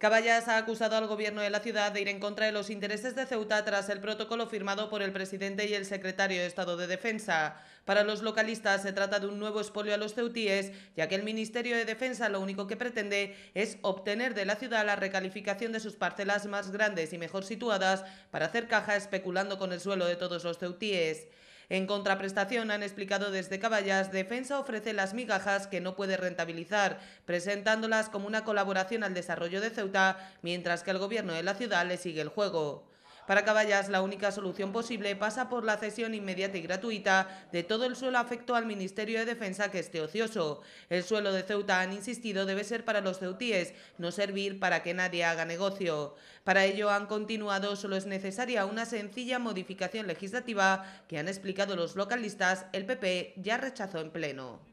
Caballas ha acusado al gobierno de la ciudad de ir en contra de los intereses de Ceuta tras el protocolo firmado por el presidente y el secretario de Estado de Defensa. Para los localistas se trata de un nuevo espolio a los ceutíes, ya que el Ministerio de Defensa lo único que pretende es obtener de la ciudad la recalificación de sus parcelas más grandes y mejor situadas para hacer caja especulando con el suelo de todos los ceutíes. En contraprestación, han explicado desde Caballas, Defensa ofrece las migajas que no puede rentabilizar, presentándolas como una colaboración al desarrollo de Ceuta, mientras que el gobierno de la ciudad le sigue el juego. Para Caballas, la única solución posible pasa por la cesión inmediata y gratuita de todo el suelo afecto al Ministerio de Defensa que esté ocioso. El suelo de Ceuta, han insistido, debe ser para los ceutíes, no servir para que nadie haga negocio. Para ello han continuado, solo es necesaria una sencilla modificación legislativa que han explicado los localistas, el PP ya rechazó en pleno.